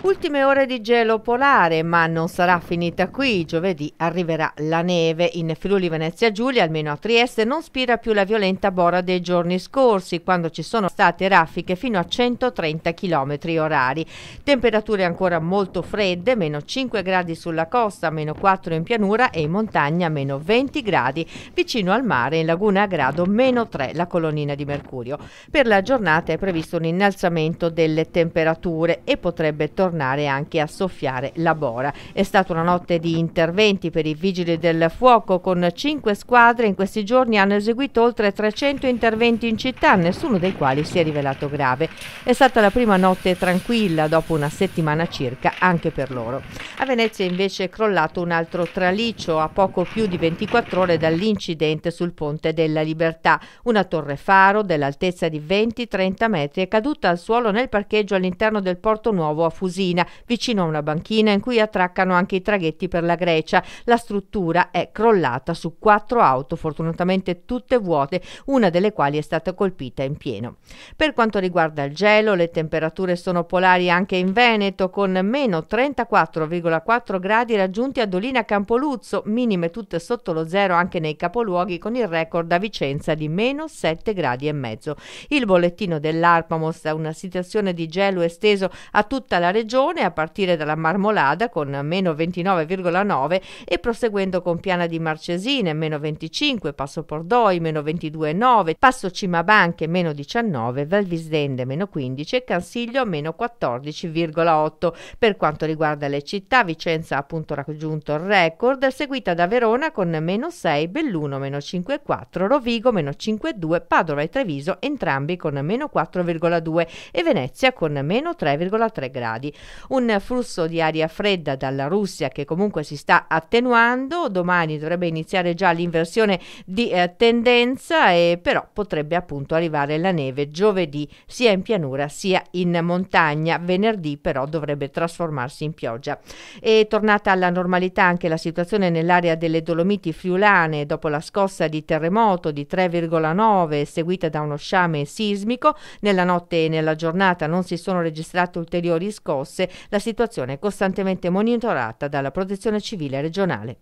Ultime ore di gelo polare, ma non sarà finita qui. Giovedì arriverà la neve. In Friuli Venezia Giulia, almeno a Trieste, non spira più la violenta bora dei giorni scorsi, quando ci sono state raffiche fino a 130 km orari. Temperature ancora molto fredde, meno 5 gradi sulla costa, meno 4 in pianura e in montagna meno 20 gradi. Vicino al mare, in laguna a grado, meno 3 la colonnina di mercurio. Per la giornata è previsto un innalzamento delle temperature e potrebbe tornare tornare anche a soffiare la bora. È stata una notte di interventi per i vigili del fuoco con cinque squadre in questi giorni hanno eseguito oltre 300 interventi in città, nessuno dei quali si è rivelato grave. È stata la prima notte tranquilla dopo una settimana circa anche per loro. A Venezia invece è crollato un altro traliccio a poco più di 24 ore dall'incidente sul Ponte della Libertà. Una torre faro dell'altezza di 20-30 metri è caduta al suolo nel parcheggio all'interno del Porto Nuovo a Fusina, vicino a una banchina in cui attraccano anche i traghetti per la Grecia. La struttura è crollata su quattro auto, fortunatamente tutte vuote, una delle quali è stata colpita in pieno. Per quanto riguarda il gelo, le temperature sono polari anche in Veneto con meno 34,5 2,4 gradi raggiunti a Dolina Campoluzzo, minime tutte sotto lo zero anche nei capoluoghi con il record a Vicenza di meno 7 gradi e mezzo. Il bollettino dell'ARPA mostra una situazione di gelo esteso a tutta la regione a partire dalla Marmolada con meno 29,9 e proseguendo con Piana di Marcesine meno 25, Passo Pordoi meno 22,9, Passo Cimabanche meno 19, Valvisdende meno 15 e Cansiglio meno 14,8. Per quanto riguarda le città realtà Vicenza ha appunto raggiunto il record, seguita da Verona con meno 6, Belluno meno 5,4, Rovigo meno 5,2, Padova e Treviso entrambi con meno 4,2 e Venezia con meno 3,3 gradi. Un flusso di aria fredda dalla Russia che comunque si sta attenuando, domani dovrebbe iniziare già l'inversione di eh, tendenza e però potrebbe appunto arrivare la neve giovedì sia in pianura sia in montagna, venerdì però dovrebbe trasformarsi in pioggia. È tornata alla normalità anche la situazione nell'area delle Dolomiti friulane dopo la scossa di terremoto di 3,9 seguita da uno sciame sismico. Nella notte e nella giornata non si sono registrate ulteriori scosse. La situazione è costantemente monitorata dalla Protezione Civile regionale.